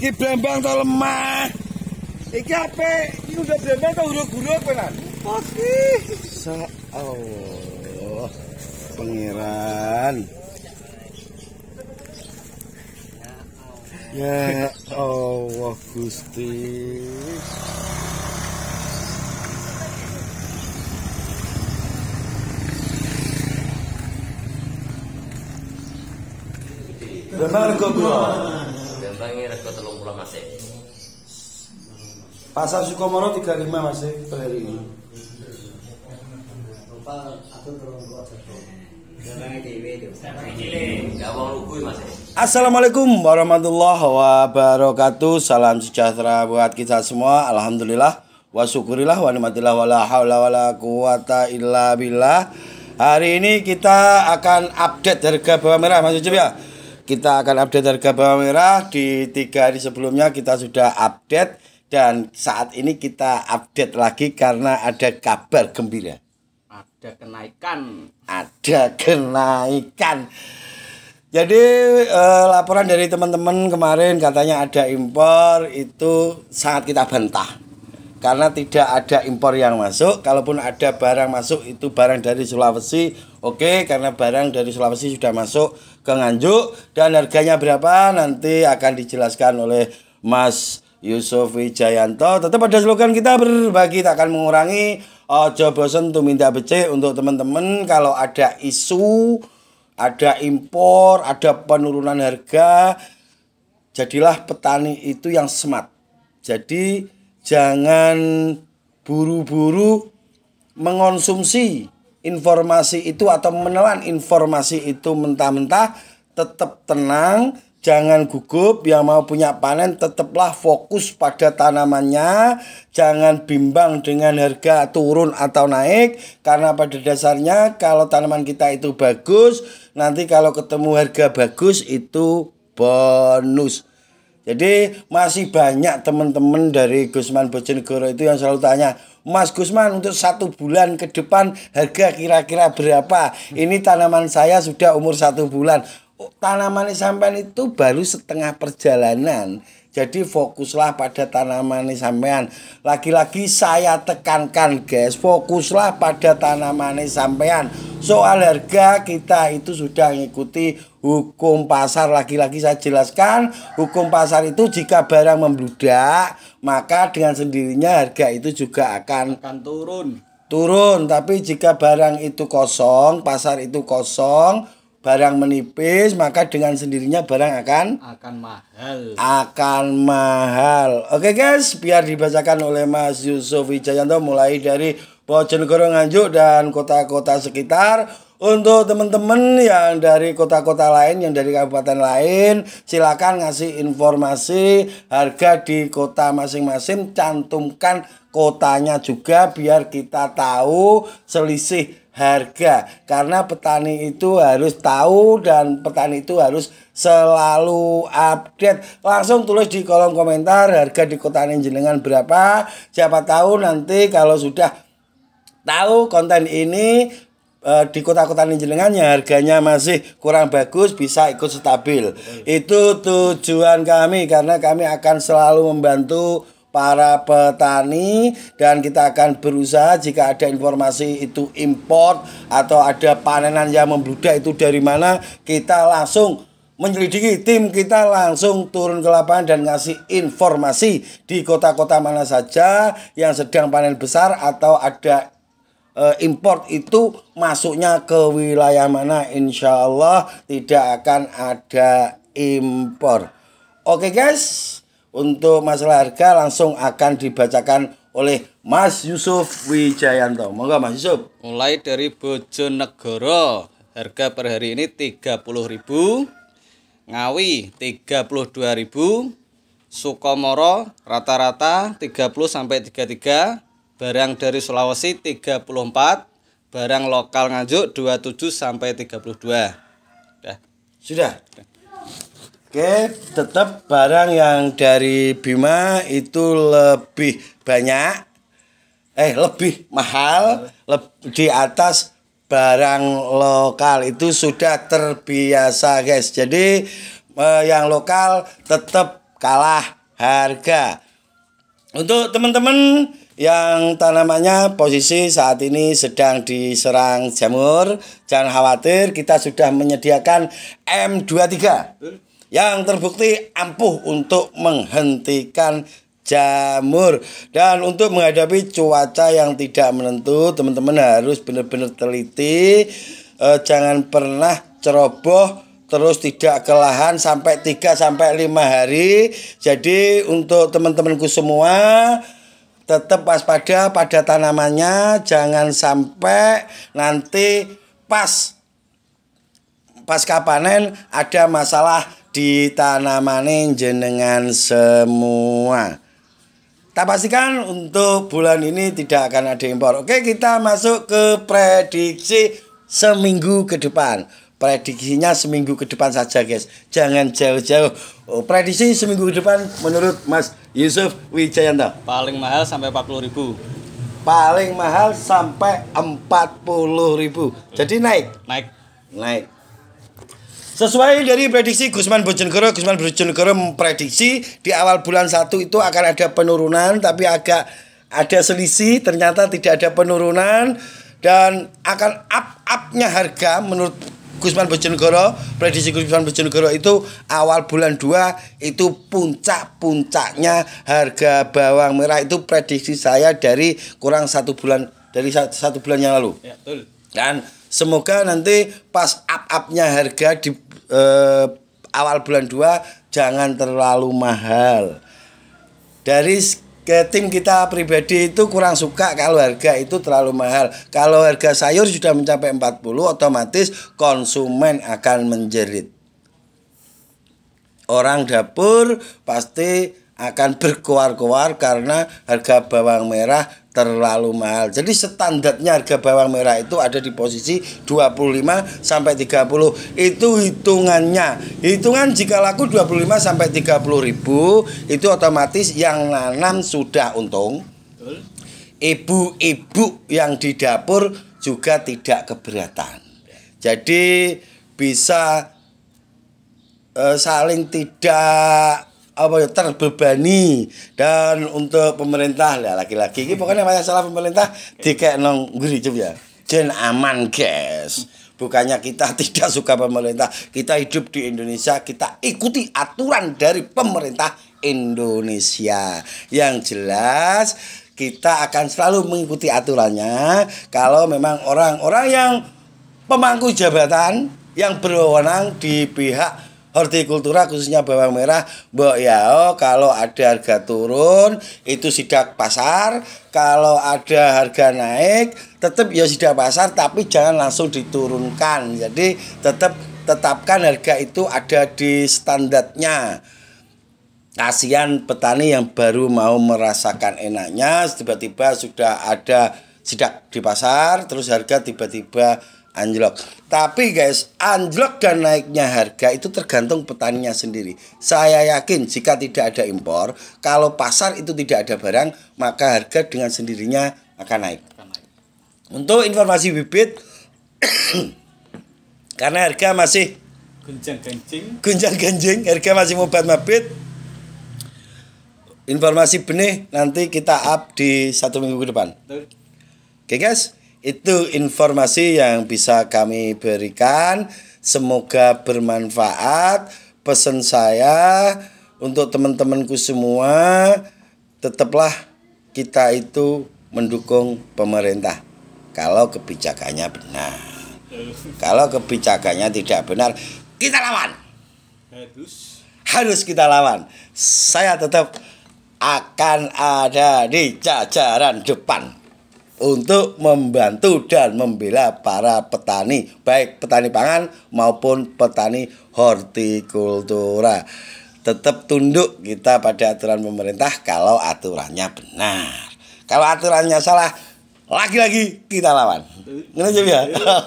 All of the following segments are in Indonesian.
Iki bambang to lemah. Iki apa? Iki udah blambang to huruf apa penan. Pasti. Sa Allah. Pangeran. Ya Allah Gusti. Demarco Duo. Banyuwangi rego telung pulau masih. Pasar Sukomoro 35 masih eh, per hari ini. Assalamualaikum warahmatullahi wabarakatuh Salam sejahtera buat kita semua Alhamdulillah wa syukurillah wa nimatillah wa la hawla wa la quwata illa billah Hari ini kita akan update harga bawang merah Mas Ucup ya kita akan update harga bawang merah di tiga hari sebelumnya kita sudah update dan saat ini kita update lagi karena ada kabar gembira ada kenaikan ada kenaikan jadi eh, laporan dari teman-teman kemarin katanya ada impor itu sangat kita bantah karena tidak ada impor yang masuk kalaupun ada barang masuk itu barang dari Sulawesi oke okay, karena barang dari Sulawesi sudah masuk ke Nganjuk dan harganya berapa nanti akan dijelaskan oleh Mas Yusuf Wijayanto. Tetap ada slogan kita berbagi tak akan mengurangi ojo bosen tuh minta becek untuk teman-teman kalau ada isu, ada impor, ada penurunan harga, jadilah petani itu yang smart. Jadi jangan buru-buru mengonsumsi informasi itu atau menelan informasi itu mentah-mentah tetap tenang jangan gugup yang mau punya panen tetaplah fokus pada tanamannya jangan bimbang dengan harga turun atau naik karena pada dasarnya kalau tanaman kita itu bagus nanti kalau ketemu harga bagus itu bonus jadi masih banyak teman-teman dari Gusman Bojonegoro itu yang selalu tanya, Mas Gusman untuk satu bulan ke depan harga kira-kira berapa? Ini tanaman saya sudah umur satu bulan. Oh, tanaman sampean itu baru setengah perjalanan. Jadi fokuslah pada tanaman ini sampean. Lagi-lagi saya tekankan guys, fokuslah pada tanaman ini sampean. Soal harga kita itu sudah mengikuti hukum pasar. Lagi-lagi saya jelaskan, hukum pasar itu jika barang membludak, maka dengan sendirinya harga itu juga akan akan turun. Turun, tapi jika barang itu kosong, pasar itu kosong, barang menipis maka dengan sendirinya barang akan akan mahal akan mahal oke guys biar dibacakan oleh Mas Yusuf Wijayanto mulai dari Bojonegoro Nganjuk dan kota-kota sekitar untuk teman-teman yang dari kota-kota lain yang dari kabupaten lain silakan ngasih informasi harga di kota masing-masing cantumkan kotanya juga biar kita tahu selisih harga karena petani itu harus tahu dan petani itu harus selalu update langsung tulis di kolom komentar harga di kota jenengan berapa siapa tahu nanti kalau sudah tahu konten ini eh, di kota-kota jenengan yang harganya masih kurang bagus bisa ikut stabil itu tujuan kami karena kami akan selalu membantu para petani dan kita akan berusaha jika ada informasi itu import atau ada panenan yang membludak itu dari mana kita langsung menyelidiki tim kita langsung turun ke lapangan dan ngasih informasi di kota-kota mana saja yang sedang panen besar atau ada eh, import itu masuknya ke wilayah mana insya Allah tidak akan ada impor oke okay guys untuk masalah harga langsung akan dibacakan oleh Mas Yusuf Wijayanto. Monggo Mas Yusuf. Mulai dari Bojonegoro, harga per hari ini 30.000. Ngawi 32.000. Sukomoro rata-rata 30 sampai 33, barang dari Sulawesi 34, barang lokal Nganjuk 27 sampai 32. Dah. Sudah. Sudah. Oke, tetap barang yang dari Bima itu lebih banyak, eh lebih mahal, le di atas barang lokal itu sudah terbiasa guys. Jadi eh, yang lokal tetap kalah harga. Untuk teman-teman yang tanamannya posisi saat ini sedang diserang jamur, jangan khawatir kita sudah menyediakan M23. Betul yang terbukti ampuh untuk menghentikan jamur dan untuk menghadapi cuaca yang tidak menentu teman-teman harus benar-benar teliti e, jangan pernah ceroboh terus tidak kelahan sampai 3 sampai 5 hari jadi untuk teman-temanku semua tetap waspada pada tanamannya jangan sampai nanti pas pasca panen ada masalah di tanamane jenengan semua. Tak pastikan untuk bulan ini tidak akan ada impor. Oke, kita masuk ke prediksi seminggu ke depan. Prediksinya seminggu ke depan saja, guys. Jangan jauh-jauh. Oh, prediksi seminggu ke depan menurut Mas Yusuf Wijayanto. Paling mahal sampai 40 ribu. Paling mahal sampai 40 ribu. Jadi naik. Naik. Naik. Sesuai dari prediksi Gusman Bojonegoro, Gusman Bojonegoro memprediksi di awal bulan satu itu akan ada penurunan tapi agak ada selisih, ternyata tidak ada penurunan dan akan up-upnya harga menurut Gusman Bojonegoro, prediksi Gusman Bojonegoro itu awal bulan dua itu puncak-puncaknya harga bawang merah itu prediksi saya dari kurang satu bulan dari satu bulan yang lalu. Ya, betul. Dan Semoga nanti pas up-upnya harga di eh, awal bulan 2 jangan terlalu mahal. Dari ke tim kita pribadi itu kurang suka kalau harga itu terlalu mahal. Kalau harga sayur sudah mencapai 40 otomatis konsumen akan menjerit. Orang dapur pasti akan berkoar-koar karena harga bawang merah terlalu mahal. Jadi standarnya harga bawang merah itu ada di posisi 25 sampai 30. Itu hitungannya. Hitungan jika laku 25 sampai 30 ribu itu otomatis yang nanam sudah untung. Ibu-ibu yang di dapur juga tidak keberatan. Jadi bisa uh, saling tidak apa ya, terbebani dan untuk pemerintah lah laki-laki ini pokoknya salah pemerintah kayak nong guri ya jen aman guys bukannya kita tidak suka pemerintah kita hidup di Indonesia kita ikuti aturan dari pemerintah Indonesia yang jelas kita akan selalu mengikuti aturannya kalau memang orang-orang yang pemangku jabatan yang berwenang di pihak hortikultura khususnya bawang merah Mbok Yao oh, kalau ada harga turun itu sidak pasar kalau ada harga naik tetap ya sidak pasar tapi jangan langsung diturunkan jadi tetap tetapkan harga itu ada di standarnya kasihan petani yang baru mau merasakan enaknya tiba-tiba sudah ada sidak di pasar terus harga tiba-tiba anjlok. Tapi guys, anjlok dan naiknya harga itu tergantung petaninya sendiri. Saya yakin jika tidak ada impor, kalau pasar itu tidak ada barang, maka harga dengan sendirinya akan naik. Untuk informasi bibit karena harga masih gunjang-ganjing. Gunjang-ganjing, harga masih mubat mabit. Informasi benih nanti kita up di satu minggu ke depan. Oke okay guys, itu informasi yang bisa kami berikan. Semoga bermanfaat. Pesan saya untuk teman-temanku semua, tetaplah kita itu mendukung pemerintah kalau kebijakannya benar. Kalau kebijakannya tidak benar, kita lawan. Harus harus kita lawan. Saya tetap akan ada di jajaran depan untuk membantu dan membela para petani, baik petani pangan maupun petani hortikultura. Tetap tunduk kita pada aturan pemerintah kalau aturannya benar. Kalau aturannya salah, lagi-lagi kita lawan. Ngerti ya?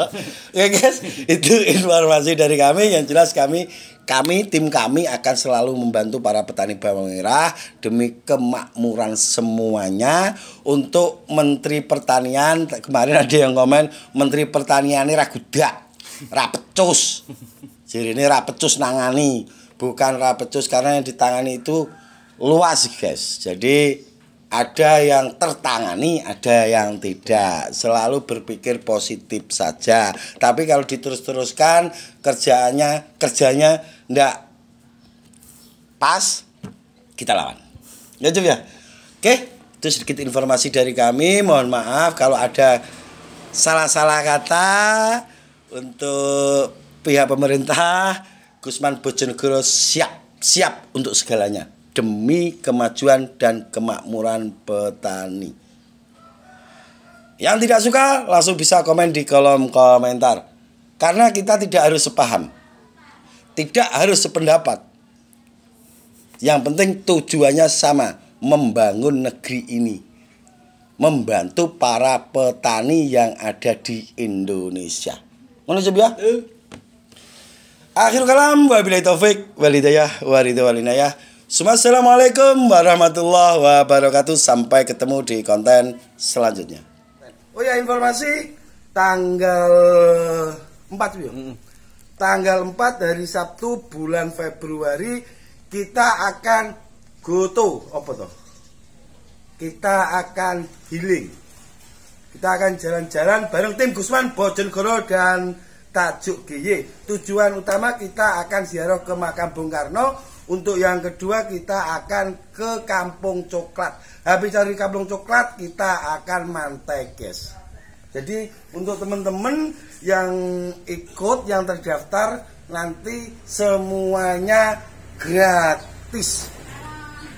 ya guys, itu informasi dari kami yang jelas kami kami tim kami akan selalu membantu para petani bawang merah demi kemakmuran semuanya untuk Menteri Pertanian kemarin ada yang komen Menteri Pertanian ini ragudak rapecus jadi ini rapecus nangani bukan rapecus karena yang ditangani itu luas guys jadi ada yang tertangani, ada yang tidak. Selalu berpikir positif saja. Tapi kalau diterus-teruskan kerjanya kerjanya ndak pas, kita lawan. Ya Jum ya. Oke, itu sedikit informasi dari kami. Mohon maaf kalau ada salah-salah kata untuk pihak pemerintah Gusman Bojonegoro siap siap untuk segalanya demi kemajuan dan kemakmuran petani. Yang tidak suka langsung bisa komen di kolom komentar. Karena kita tidak harus sepaham. Tidak harus sependapat. Yang penting tujuannya sama, membangun negeri ini. Membantu para petani yang ada di Indonesia. Menurut ya? Eh. Akhir kalam, wabillahi taufik, walidayah, waridu walinayah assalamualaikum warahmatullahi wabarakatuh. Sampai ketemu di konten selanjutnya. Oh ya informasi tanggal 4 ya. Tanggal 4 dari Sabtu bulan Februari kita akan goto apa toh? Kita akan healing. Kita akan jalan-jalan bareng tim Gusman Bojonegoro dan Tajuk GY. Tujuan utama kita akan ziarah ke makam Bung Karno untuk yang kedua kita akan ke kampung coklat. Habis cari kampung coklat kita akan mantai guys. Jadi untuk teman-teman yang ikut yang terdaftar nanti semuanya gratis.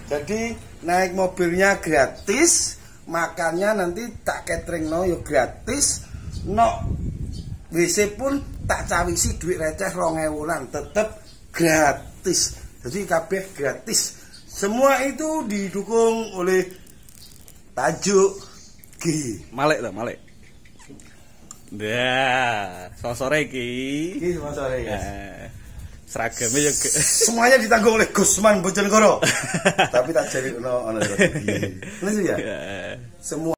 Jadi naik mobilnya gratis, makannya nanti tak catering no yo gratis, no WC pun tak cawisi duit receh rongewulan Tetap gratis jadi kabeh gratis semua itu didukung oleh tajuk G Malek lah Malek yeah. sore ki. Ki sore ya. Seragamnya juga. semuanya ditanggung oleh Gusman Bojonegoro. Tapi tak jadi ono ono. Ini ya. Iya. Semua